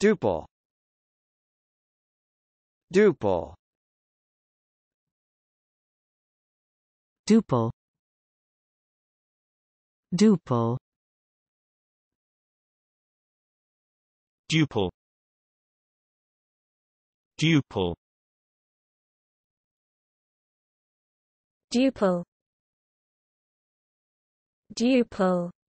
Duple Duple Duple Duple Duple Duple Duple Duple